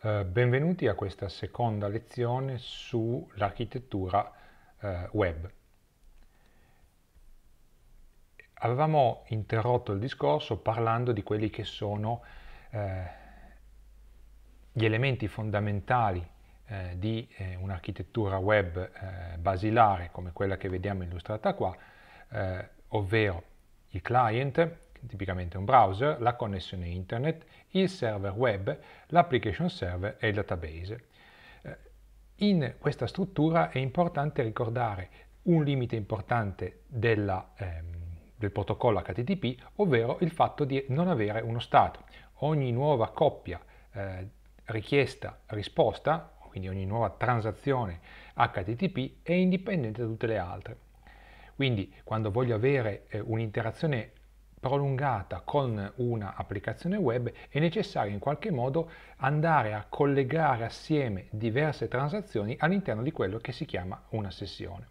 Eh, benvenuti a questa seconda lezione sull'architettura eh, web. Avevamo interrotto il discorso parlando di quelli che sono eh, gli elementi fondamentali eh, di eh, un'architettura web basilare come quella che vediamo illustrata qua, ovvero il client, tipicamente un browser, la connessione internet, il server web, l'application server e il database. Eh, in questa struttura è importante ricordare un limite importante della, ehm, del protocollo HTTP, ovvero il fatto di non avere uno stato. Ogni nuova coppia eh, richiesta-risposta, quindi ogni nuova transazione HTTP, è indipendente da tutte le altre. Quindi quando voglio avere eh, un'interazione prolungata con un'applicazione web è necessario in qualche modo andare a collegare assieme diverse transazioni all'interno di quello che si chiama una sessione.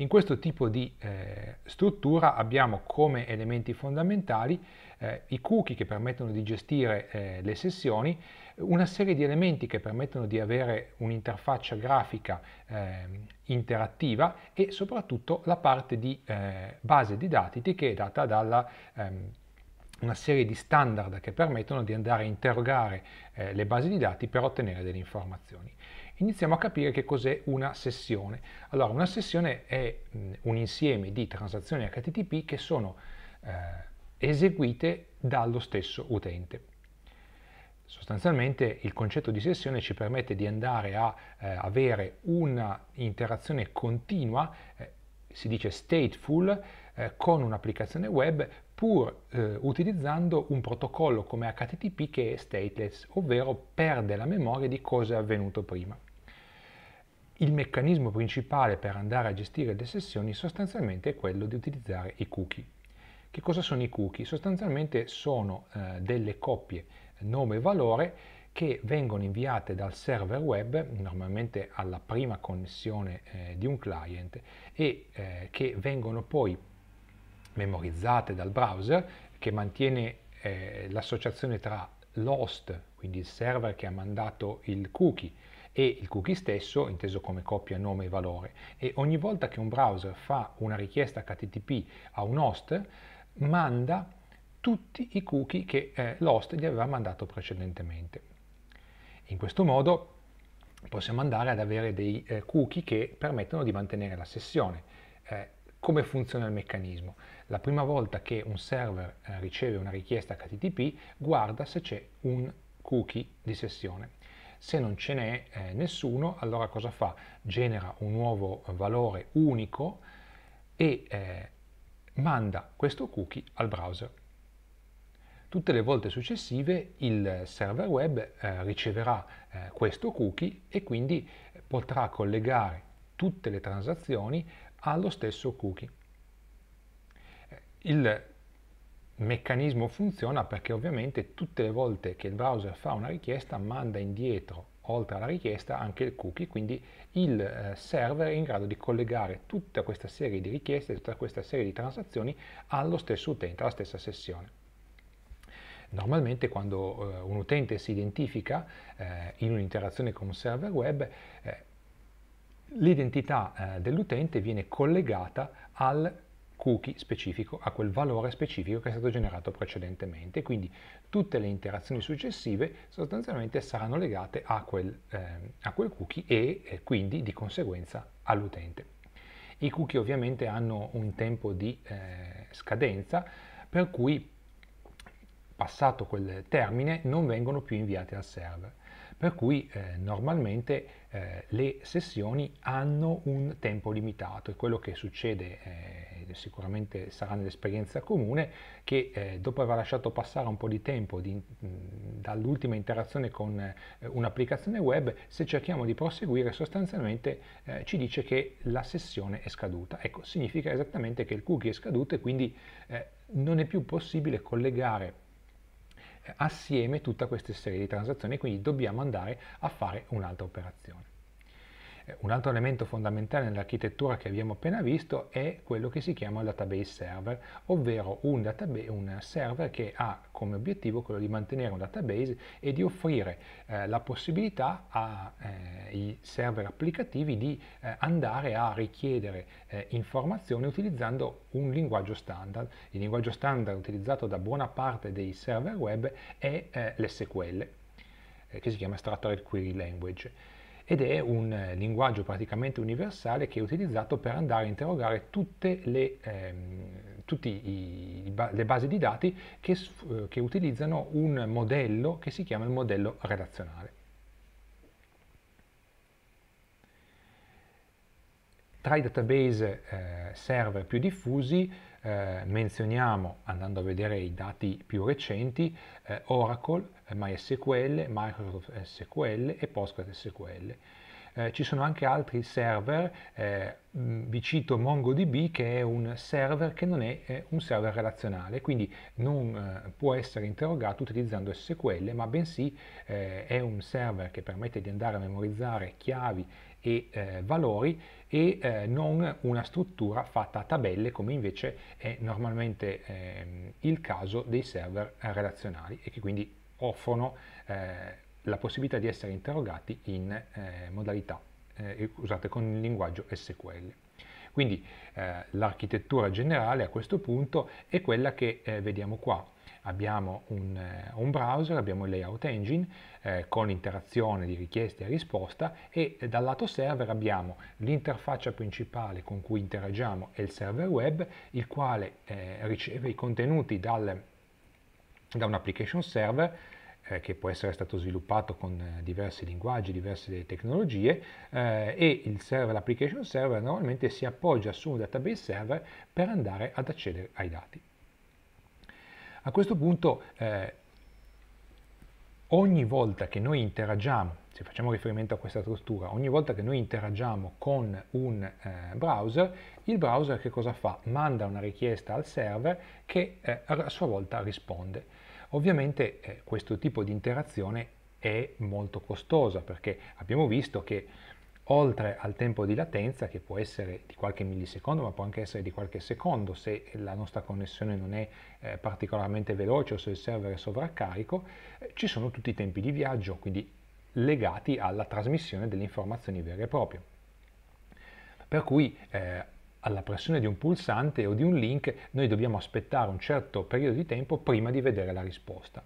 In questo tipo di eh, struttura abbiamo come elementi fondamentali eh, i cookie che permettono di gestire eh, le sessioni, una serie di elementi che permettono di avere un'interfaccia grafica ehm, interattiva e soprattutto la parte di eh, base di dati che è data dalla ehm, una serie di standard che permettono di andare a interrogare eh, le basi di dati per ottenere delle informazioni iniziamo a capire che cos'è una sessione. Allora, una sessione è un insieme di transazioni HTTP che sono eh, eseguite dallo stesso utente. Sostanzialmente il concetto di sessione ci permette di andare a eh, avere un'interazione continua, eh, si dice stateful, eh, con un'applicazione web pur eh, utilizzando un protocollo come HTTP che è stateless, ovvero perde la memoria di cosa è avvenuto prima. Il meccanismo principale per andare a gestire le sessioni sostanzialmente è quello di utilizzare i cookie. Che cosa sono i cookie? Sostanzialmente sono eh, delle coppie nome e valore che vengono inviate dal server web, normalmente alla prima connessione eh, di un client, e eh, che vengono poi memorizzate dal browser che mantiene eh, l'associazione tra l'host, quindi il server che ha mandato il cookie, e il cookie stesso, inteso come coppia nome e valore. E ogni volta che un browser fa una richiesta HTTP a un host, manda tutti i cookie che eh, l'host gli aveva mandato precedentemente. In questo modo possiamo andare ad avere dei eh, cookie che permettono di mantenere la sessione. Eh, come funziona il meccanismo? La prima volta che un server eh, riceve una richiesta HTTP guarda se c'è un cookie di sessione se non ce n'è eh, nessuno, allora cosa fa? Genera un nuovo valore unico e eh, manda questo cookie al browser. Tutte le volte successive il server web eh, riceverà questo cookie e quindi potrà collegare tutte le transazioni allo stesso cookie. Il meccanismo funziona perché ovviamente tutte le volte che il browser fa una richiesta manda indietro oltre alla richiesta anche il cookie, quindi il eh, server è in grado di collegare tutta questa serie di richieste, tutta questa serie di transazioni allo stesso utente, alla stessa sessione. Normalmente quando eh, un utente si identifica eh, in un'interazione con un server web, eh, l'identità eh, dell'utente viene collegata al cookie specifico a quel valore specifico che è stato generato precedentemente, quindi tutte le interazioni successive sostanzialmente saranno legate a quel, eh, a quel cookie e eh, quindi di conseguenza all'utente. I cookie ovviamente hanno un tempo di eh, scadenza per cui passato quel termine non vengono più inviati al server per cui eh, normalmente eh, le sessioni hanno un tempo limitato e quello che succede eh, sicuramente sarà nell'esperienza comune che eh, dopo aver lasciato passare un po' di tempo di, mm, dall'ultima interazione con eh, un'applicazione web se cerchiamo di proseguire sostanzialmente eh, ci dice che la sessione è scaduta ecco significa esattamente che il cookie è scaduto e quindi non è più possibile collegare assieme tutta questa serie di transazioni, quindi dobbiamo andare a fare un'altra operazione. Un altro elemento fondamentale nell'architettura che abbiamo appena visto è quello che si chiama database server, ovvero un, database, un server che ha come obiettivo quello di mantenere un database e di offrire eh, la possibilità ai eh, server applicativi di eh, andare a richiedere eh, informazioni utilizzando un linguaggio standard. Il linguaggio standard utilizzato da buona parte dei server web è eh, l'SQL, eh, che si chiama Structured Query Language ed è un eh, linguaggio praticamente universale che è utilizzato per andare a interrogare tutte le, ehm, i, le basi di dati che, eh, che utilizzano un modello che si chiama il modello relazionale. tra i database eh, server più diffusi eh, menzioniamo, andando a vedere i dati più recenti, eh, Oracle, eh, MySQL, Microsoft SQL e PostgreSQL. Eh, ci sono anche altri server, eh, vi cito MongoDB che è un server che non è, è eh, un server relazionale, quindi non eh, può essere interrogato utilizzando SQL, ma bensì eh, è un server che permette di andare a memorizzare chiavi e eh, valori e eh, non una struttura fatta a tabelle come invece è normalmente ehm, il caso dei server eh, relazionali e che quindi offrono eh, la possibilità di essere interrogati in eh, modalità eh, usate con il linguaggio SQL. Quindi l'architettura generale a questo punto è quella che vediamo qua, abbiamo un, eh, un, browser, abbiamo il layout engine eh, con interazione di richieste e risposta e eh, dal lato server abbiamo l'interfaccia principale con cui interagiamo e il server web, il quale eh, riceve i contenuti dal, da un application server eh, che può essere stato sviluppato con diversi linguaggi, diverse tecnologie e il server, l'application server normalmente si appoggia su un database server per andare ad accedere ai dati. A questo punto eh, ogni volta che noi interagiamo, se facciamo riferimento a questa struttura, ogni volta che noi interagiamo con un eh, browser, il browser che cosa fa? Manda una richiesta al server che eh, a sua volta risponde. Ovviamente eh, questo tipo di interazione è molto costosa perché abbiamo visto che oltre al tempo di latenza che può essere di qualche millisecondo ma può anche essere di qualche secondo se la nostra connessione non è eh, particolarmente veloce o se il server è sovraccarico, eh, ci sono tutti i tempi di viaggio, quindi legati alla trasmissione delle informazioni vere e proprie. Per cui eh, alla pressione di un pulsante o di un link noi dobbiamo aspettare un certo periodo di tempo prima di vedere la risposta.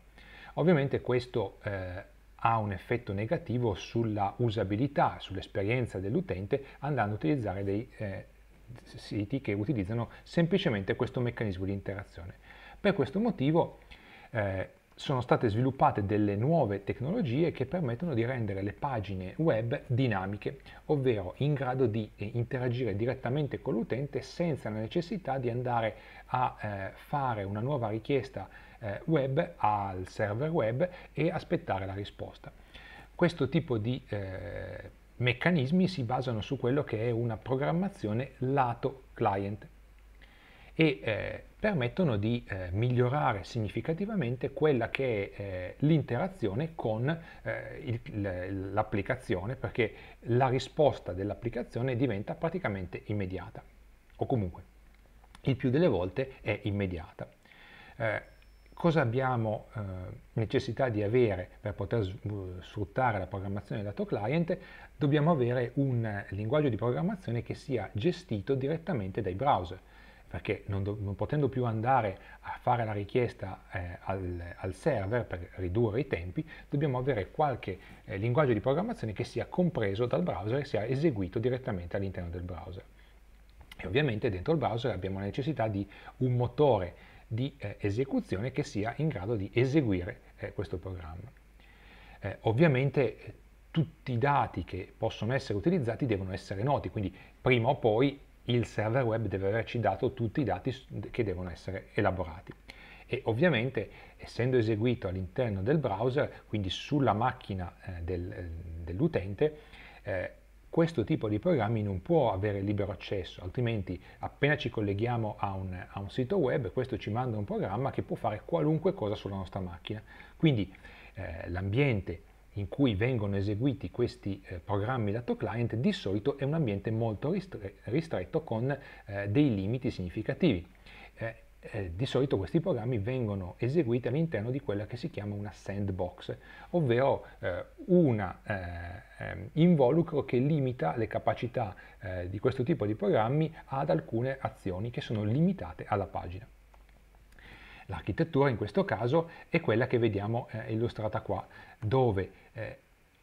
Ovviamente questo eh, ha un effetto negativo sulla usabilità, sull'esperienza dell'utente andando a utilizzare dei eh, siti che utilizzano semplicemente questo meccanismo di interazione. Per questo motivo eh, sono state sviluppate delle nuove tecnologie che permettono di rendere le pagine web dinamiche, ovvero in grado di eh, interagire direttamente con l'utente senza la necessità di andare a eh, fare una nuova richiesta eh, web al server web e aspettare la risposta. Questo tipo di eh, meccanismi si basano su quello che è una programmazione lato client, e eh, permettono di eh, migliorare significativamente quella che è eh, l'interazione con eh, l'applicazione perché la risposta dell'applicazione diventa praticamente immediata o comunque il più delle volte è immediata. Eh, cosa abbiamo eh, necessità di avere per poter uh, sfruttare la programmazione del dato client? Dobbiamo avere un linguaggio di programmazione che sia gestito direttamente dai browser perché non, do, non, potendo più andare a fare la richiesta eh, al, al, server per ridurre i tempi, dobbiamo avere qualche eh, linguaggio di programmazione che sia compreso dal browser e sia eseguito direttamente all'interno del browser. E ovviamente dentro il browser abbiamo la necessità di un motore di eh, esecuzione che sia in grado di eseguire eh, questo programma. Eh, ovviamente eh, tutti i dati che possono essere utilizzati devono essere noti, quindi prima o poi il server web deve averci dato tutti i dati che devono essere elaborati. E ovviamente essendo eseguito all'interno del browser, quindi sulla macchina eh, del, eh, dell'utente, eh, questo tipo di programmi non può avere libero accesso, altrimenti appena ci colleghiamo a un, a un, sito web, questo ci manda un programma che può fare qualunque cosa sulla nostra macchina. Quindi eh, l'ambiente in cui vengono eseguiti questi eh, programmi lato client di solito è un ambiente molto ristre ristretto con eh, dei limiti significativi. Eh, eh, di solito questi programmi vengono eseguiti all'interno di quella che si chiama una sandbox, ovvero eh, un eh, ehm, involucro che limita le capacità eh, di questo tipo di programmi ad alcune azioni che sono limitate alla pagina. L'architettura in questo caso è quella che vediamo eh, illustrata qua, dove eh,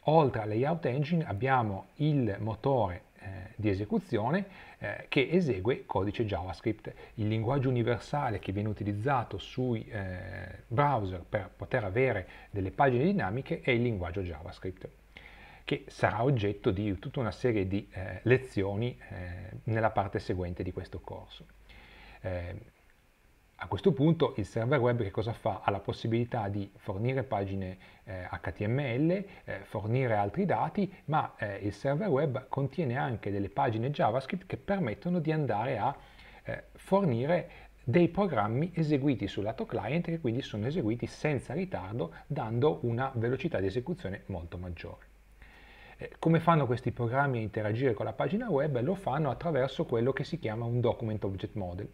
oltre al layout engine abbiamo il motore eh, di esecuzione eh, che esegue codice JavaScript, il linguaggio universale che viene utilizzato sui eh, browser per poter avere delle pagine dinamiche è il linguaggio JavaScript che sarà oggetto di tutta una serie di eh, lezioni eh, nella parte seguente di questo corso. A questo punto il server web che cosa fa? Ha la possibilità di fornire pagine eh, HTML, eh, fornire altri dati, ma eh, il server web contiene anche delle pagine JavaScript che permettono di andare a eh, fornire dei programmi eseguiti sul lato client che quindi sono eseguiti senza ritardo dando una velocità di esecuzione molto maggiore. Eh, come fanno questi programmi a interagire con la pagina web? Lo fanno attraverso quello che si chiama un document object model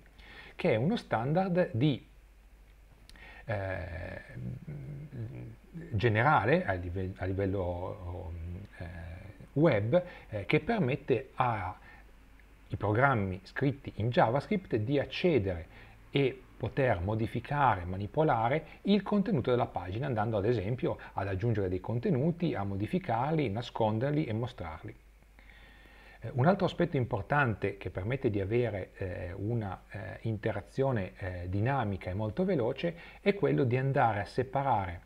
che è uno standard di, eh, generale a, live a livello eh, web eh, che permette ai programmi scritti in JavaScript di accedere e poter modificare, manipolare il contenuto della pagina andando ad esempio ad aggiungere dei contenuti, a modificarli, nasconderli e mostrarli. Eh, un altro aspetto importante che permette di avere eh, una eh, interazione eh, dinamica e molto veloce è quello di andare a separare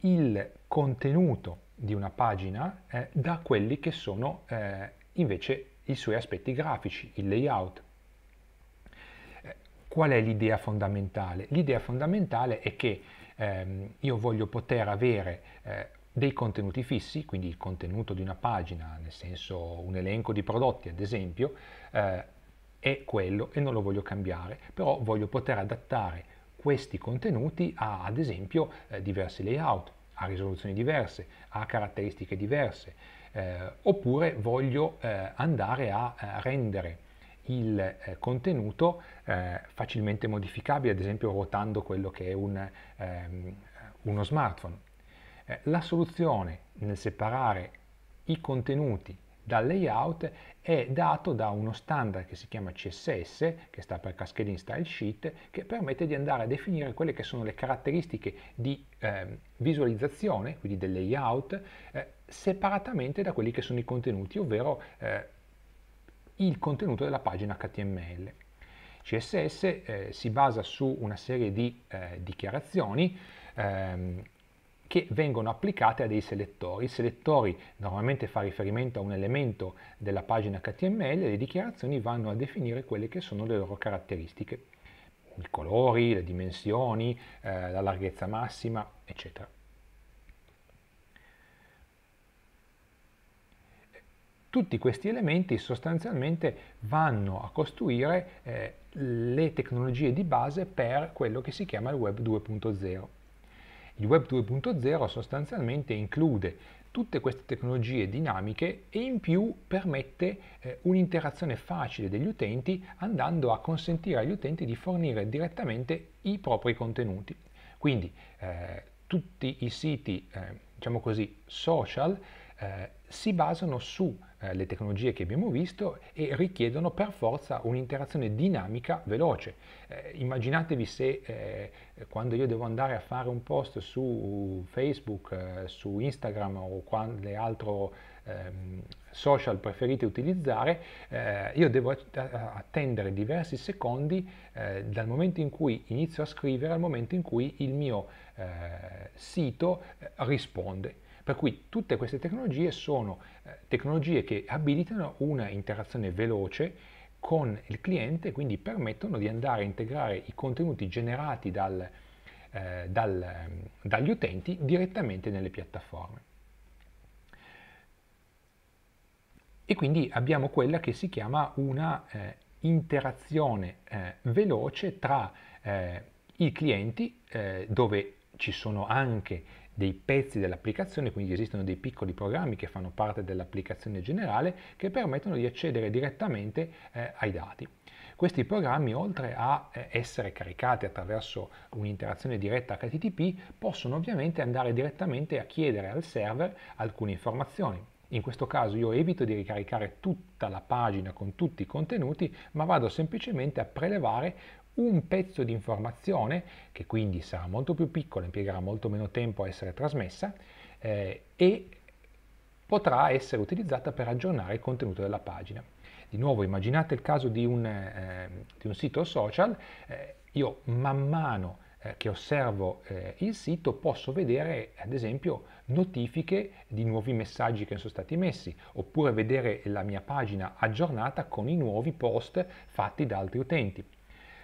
il contenuto di una pagina eh, da quelli che sono eh, invece i suoi aspetti grafici, il layout. Qual è l'idea fondamentale? L'idea fondamentale è che ehm, io voglio poter avere dei contenuti fissi, quindi il contenuto di una pagina, nel senso un elenco di prodotti ad esempio, eh, è quello e non lo voglio cambiare, però voglio poter adattare questi contenuti a ad esempio eh, diversi layout, a risoluzioni diverse, a caratteristiche diverse, eh, oppure voglio eh, andare a, rendere il eh, contenuto eh, facilmente modificabile, ad esempio ruotando quello che è un, ehm, uno smartphone. Eh, la soluzione nel separare i contenuti dal layout è dato da uno standard che si chiama CSS, che sta per Cascading Style Sheet, che permette di andare a definire quelle che sono le caratteristiche di eh, visualizzazione, quindi del layout, eh, separatamente da quelli che sono i contenuti, ovvero eh, il contenuto della pagina HTML. CSS eh, si basa su una serie di eh, dichiarazioni ehm, che vengono applicate a dei selettori. I selettori normalmente fa riferimento a un elemento della pagina HTML e le dichiarazioni vanno a definire quelle che sono le loro caratteristiche, i colori, le dimensioni, eh, la larghezza massima, eccetera. Tutti questi elementi sostanzialmente vanno a costruire eh, le tecnologie di base per quello che si chiama il Web 2.0. Il Web 2.0 sostanzialmente include tutte queste tecnologie dinamiche e in più permette eh, un'interazione facile degli utenti andando a consentire agli utenti di fornire direttamente i propri contenuti. Quindi eh, tutti i siti, eh, diciamo così, social eh, si basano su eh, le tecnologie che abbiamo visto e richiedono per forza un'interazione dinamica veloce. Eh, immaginatevi se eh, quando io devo andare a fare un post su Facebook, eh, su Instagram o quale altro ehm, social preferite utilizzare, eh, io devo attendere diversi secondi eh, dal momento in cui inizio a scrivere al momento in cui il mio eh, sito eh, risponde. Per cui tutte queste tecnologie sono eh, tecnologie che abilitano una interazione veloce con il cliente, quindi permettono di andare a integrare i contenuti generati dal, eh, dal, ehm, dagli utenti direttamente nelle piattaforme. E quindi abbiamo quella che si chiama una eh, interazione eh, veloce tra eh, i clienti, eh, dove ci sono anche dei pezzi dell'applicazione, quindi esistono dei piccoli programmi che fanno parte dell'applicazione generale che permettono di accedere direttamente eh, ai dati. Questi programmi, oltre a eh, essere caricati attraverso un'interazione diretta HTTP, possono ovviamente andare direttamente a chiedere al server alcune informazioni. In questo caso io evito di ricaricare tutta la pagina con tutti i contenuti, ma vado semplicemente a prelevare un pezzo di informazione, che quindi sarà molto più piccola, impiegherà molto meno tempo a essere trasmessa eh, e potrà essere utilizzata per aggiornare il contenuto della pagina. Di nuovo immaginate il caso di un, eh, di un sito social, eh, io man mano eh, che osservo eh, il sito posso vedere ad esempio notifiche di nuovi messaggi che sono stati messi oppure vedere la mia pagina aggiornata con i nuovi post fatti da altri utenti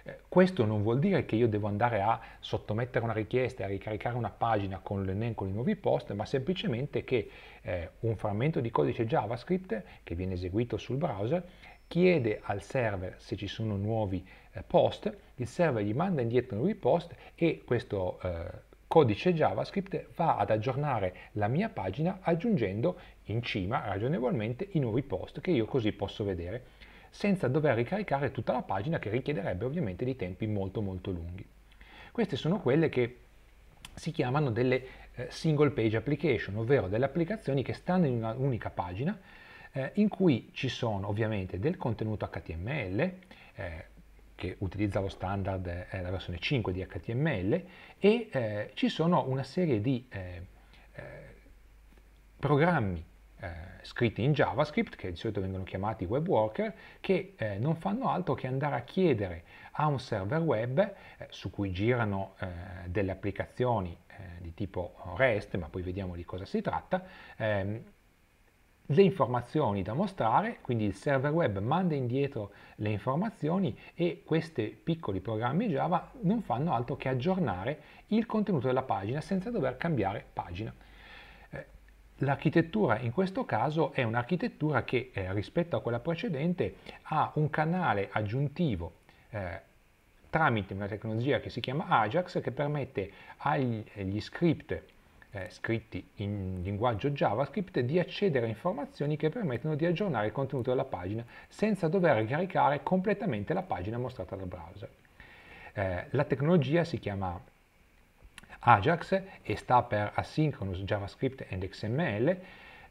eh, questo non vuol dire che io devo andare a sottomettere una richiesta e a ricaricare una pagina con l'elenco di nuovi post, ma semplicemente che eh, un frammento di codice JavaScript che viene eseguito sul browser chiede al server se ci sono nuovi eh, post, il server gli manda indietro nuovi post e questo eh, codice JavaScript va ad aggiornare la mia pagina aggiungendo in cima ragionevolmente i nuovi post che io così posso vedere senza dover ricaricare tutta la pagina che richiederebbe ovviamente dei tempi molto molto lunghi. Queste sono quelle che si chiamano delle eh, single page application, ovvero delle applicazioni che stanno in un'unica pagina eh, in cui ci sono ovviamente del contenuto HTML eh, che utilizza lo standard, eh, la versione 5 di HTML e eh, ci sono una serie di programmi eh, scritti in JavaScript, che di solito vengono chiamati web worker, che eh, non fanno altro che andare a chiedere a un server web eh, su cui girano eh, delle applicazioni eh, di tipo REST, ma poi vediamo di cosa si tratta, ehm, le informazioni da mostrare, quindi il server web manda indietro le informazioni e questi piccoli programmi Java non fanno altro che aggiornare il contenuto della pagina senza dover cambiare pagina. L'architettura in questo caso è un'architettura che eh, rispetto a quella precedente ha un canale aggiuntivo eh, tramite una tecnologia che si chiama Ajax che permette agli script eh, scritti in linguaggio JavaScript di accedere a informazioni che permettono di aggiornare il contenuto della pagina senza dover caricare completamente la pagina mostrata dal browser. Eh, la tecnologia si chiama Ajax e sta per Asynchronous JavaScript and XML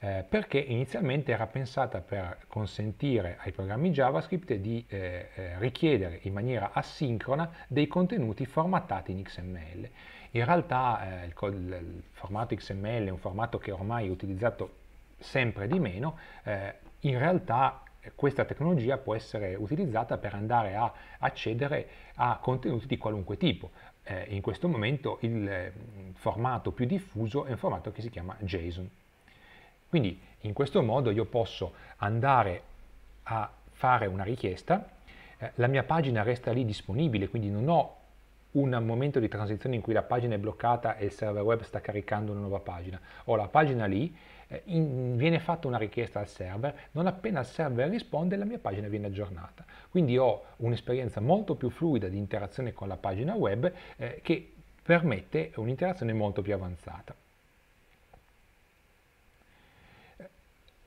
eh, perché inizialmente era pensata per consentire ai programmi JavaScript di eh, eh richiedere in maniera asincrona dei contenuti formattati in XML. In realtà eh, il, il, formato XML è un formato che ormai è utilizzato sempre di meno, eh, in realtà eh, questa tecnologia può essere utilizzata per andare a accedere a contenuti di qualunque tipo eh, in questo momento il mm, formato più diffuso è un formato che si chiama JSON. Quindi in questo modo io posso andare a fare una richiesta, eh, la mia pagina resta lì disponibile, quindi non ho un momento di transizione in cui la pagina è bloccata e il server web sta caricando una nuova pagina. Ho la pagina lì, eh, in, viene fatta una richiesta al server, non appena il server risponde la mia pagina viene aggiornata. Quindi ho un'esperienza molto più fluida di interazione con la pagina web eh, che permette un'interazione molto più avanzata.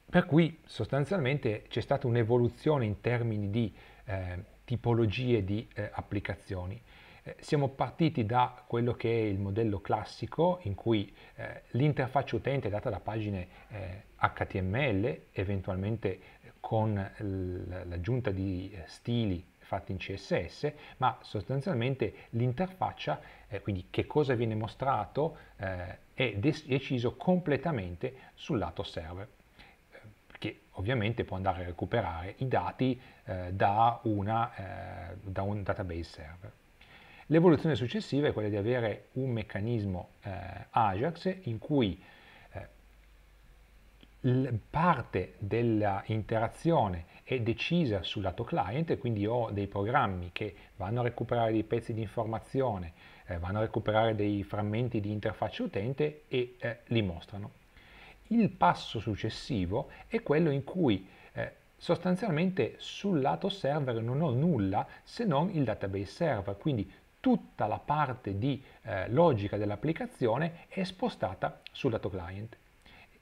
Per cui sostanzialmente c'è stata un'evoluzione in termini di eh, tipologie di eh, applicazioni. Eh, siamo partiti da quello che è il modello classico in cui eh, l'interfaccia utente è data da pagine eh, HTML, eventualmente eh, con l'aggiunta di eh, stili fatti in CSS, ma sostanzialmente l'interfaccia, quindi che cosa viene mostrato, è deciso completamente sul lato server che ovviamente può andare a recuperare i dati da, una, da un database server. L'evoluzione successiva è quella di avere un meccanismo eh, Ajax in cui eh, parte dell'interazione è decisa sul lato client quindi ho dei programmi che vanno a recuperare dei pezzi di informazione, eh, vanno a recuperare dei frammenti di interfaccia utente e eh, li mostrano. Il passo successivo è quello in cui eh, sostanzialmente sul lato server non ho nulla se non il database server, quindi tutta la parte di eh, logica dell'applicazione è spostata sul lato client.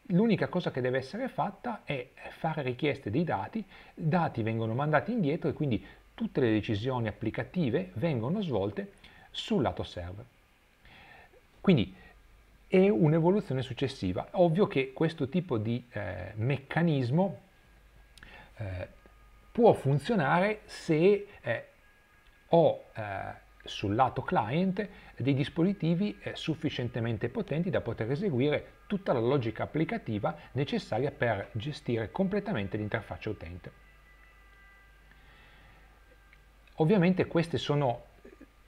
L'unica cosa che deve essere fatta è fare richieste dei dati, i dati vengono mandati indietro e quindi tutte le decisioni applicative vengono svolte sul lato server. Quindi è un'evoluzione successiva. Ovvio che questo tipo di eh, meccanismo eh, può funzionare se eh, ho eh, sul lato client dei dispositivi eh, sufficientemente potenti da poter eseguire tutta la logica applicativa necessaria per gestire completamente l'interfaccia utente. Ovviamente queste sono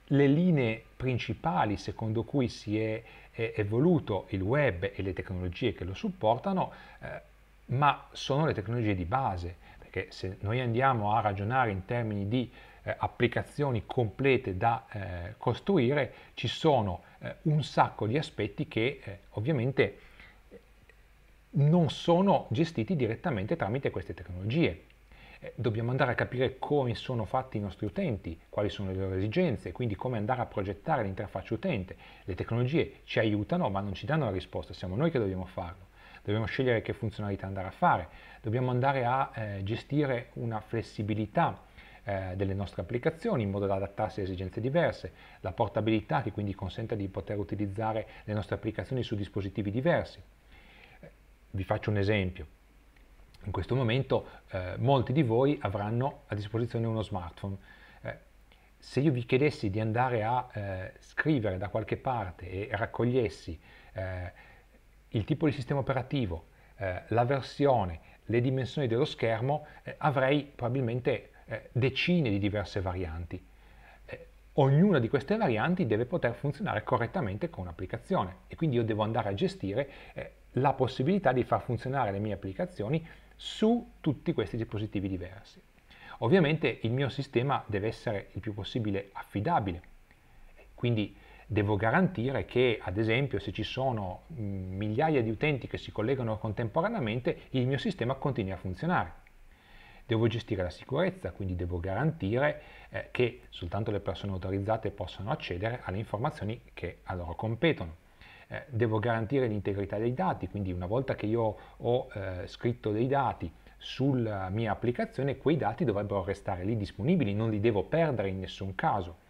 le linee principali secondo cui si è, evoluto il web e le tecnologie che lo supportano, eh, ma sono le tecnologie di base, perché se noi andiamo a ragionare in termini di eh, applicazioni complete da eh, costruire, ci sono eh, un sacco di aspetti che eh, ovviamente eh, non sono gestiti direttamente tramite queste tecnologie. Eh, dobbiamo andare a capire come sono fatti i nostri utenti, quali sono le loro esigenze, quindi come andare a progettare l'interfaccia utente. Le tecnologie ci aiutano ma non ci danno la risposta, siamo noi che dobbiamo farlo dobbiamo scegliere che funzionalità andare a fare, dobbiamo andare a eh, gestire una flessibilità eh, delle nostre applicazioni in modo da adattarsi a esigenze diverse, la portabilità che quindi consente di poter utilizzare le nostre applicazioni su dispositivi diversi. Eh, vi faccio un esempio. In questo momento eh, molti di voi avranno a disposizione uno smartphone. Eh, se io vi chiedessi di andare a eh, scrivere da qualche parte e raccogliessi il tipo di sistema operativo, la versione, le dimensioni dello schermo, eh, avrei probabilmente eh, decine di diverse varianti. Eh, ognuna di queste varianti deve poter funzionare correttamente con un'applicazione e quindi io devo andare a gestire eh, la possibilità di far funzionare le mie applicazioni su tutti questi dispositivi diversi. Ovviamente il mio sistema deve essere il più possibile affidabile, quindi devo garantire che ad esempio se ci sono mm, migliaia di utenti che si collegano contemporaneamente il mio sistema continui a funzionare. Devo gestire la sicurezza, quindi devo garantire eh, che soltanto le persone autorizzate possano accedere alle informazioni che a loro competono. Eh, devo garantire l'integrità dei dati, quindi una volta che io ho eh, scritto dei dati sulla mia applicazione, quei dati dovrebbero restare lì disponibili, non li devo perdere in nessun caso.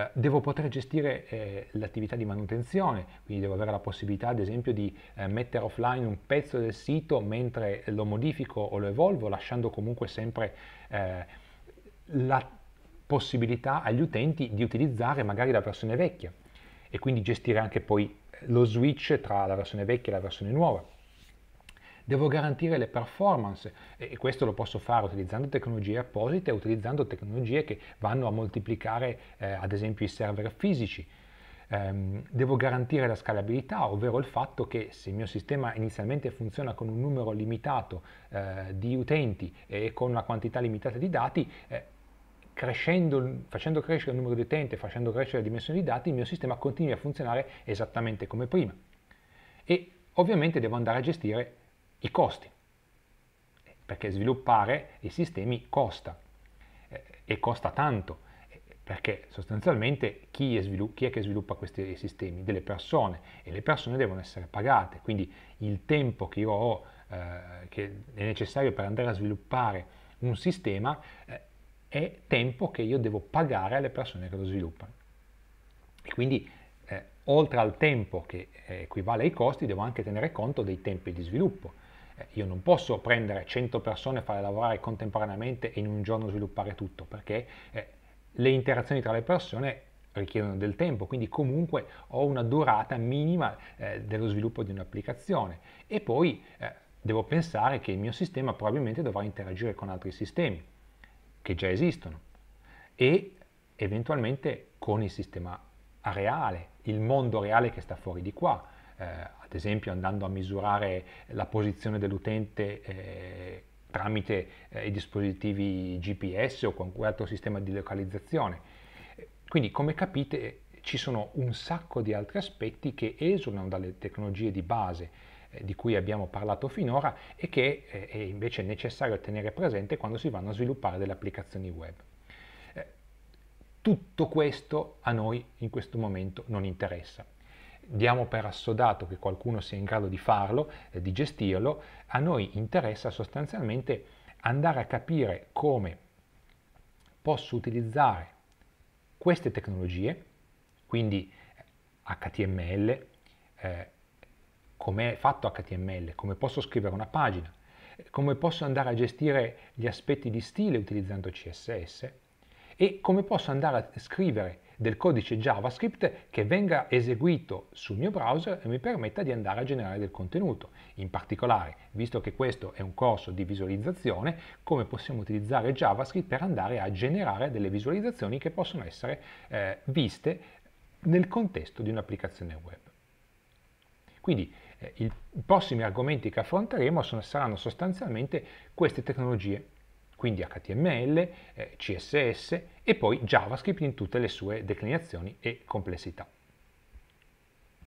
Eh, devo poter gestire eh, l'attività di manutenzione, quindi devo avere la possibilità ad esempio di eh, mettere offline un pezzo del sito mentre lo modifico o lo evolvo, lasciando comunque sempre eh, la possibilità agli utenti di utilizzare magari la versione vecchia e quindi gestire anche poi lo switch tra la versione vecchia e la versione nuova devo garantire le performance e questo lo posso fare utilizzando tecnologie apposite, utilizzando tecnologie che vanno a moltiplicare eh, ad esempio i server fisici. Ehm, devo garantire la scalabilità, ovvero il fatto che se il mio sistema inizialmente funziona con un numero limitato eh, di utenti e con una quantità limitata di dati, eh, crescendo, facendo crescere il numero di utenti e facendo crescere la dimensione di dati, il mio sistema continui a funzionare esattamente come prima. E ovviamente devo andare a gestire i costi, perché sviluppare i sistemi costa eh, e costa tanto, perché sostanzialmente chi è, chi è, che sviluppa questi sistemi? Delle persone e le persone devono essere pagate, quindi il tempo che io ho, eh, che è necessario per andare a sviluppare un sistema eh, è tempo che io devo pagare alle persone che lo sviluppano. E quindi eh, oltre al tempo che eh, equivale ai costi devo anche tenere conto dei tempi di sviluppo eh, io non posso prendere 100 persone e farle lavorare contemporaneamente e in un giorno sviluppare tutto, perché eh, le interazioni tra le persone richiedono del tempo, quindi comunque ho una durata minima eh, dello sviluppo di un'applicazione e poi devo pensare che il mio sistema probabilmente dovrà interagire con altri sistemi che già esistono e eventualmente con il sistema reale, il mondo reale che sta fuori di qua, eh, ad esempio andando a misurare la posizione dell'utente eh, tramite eh, i dispositivi GPS o qualunque altro sistema di localizzazione. Quindi come capite ci sono un sacco di altri aspetti che esulano dalle tecnologie di base eh, di cui abbiamo parlato finora e che eh, è invece necessario tenere presente quando si vanno a sviluppare delle applicazioni web. Eh, tutto questo a noi in questo momento non interessa diamo per assodato che qualcuno sia in grado di farlo, eh, di gestirlo, a noi interessa sostanzialmente andare a capire come posso utilizzare queste tecnologie, quindi HTML, eh, come è fatto HTML, come posso scrivere una pagina, come posso andare a gestire gli aspetti di stile utilizzando CSS e come posso andare a scrivere del codice JavaScript che venga eseguito sul mio browser e mi permetta di andare a generare del contenuto. In particolare, visto che questo è un corso di visualizzazione, come possiamo utilizzare JavaScript per andare a generare delle visualizzazioni che possono essere eh, viste nel contesto di un'applicazione web. Quindi eh, i prossimi argomenti che affronteremo sono, saranno sostanzialmente queste tecnologie quindi HTML, eh, CSS e poi JavaScript in tutte le sue declinazioni e complessità.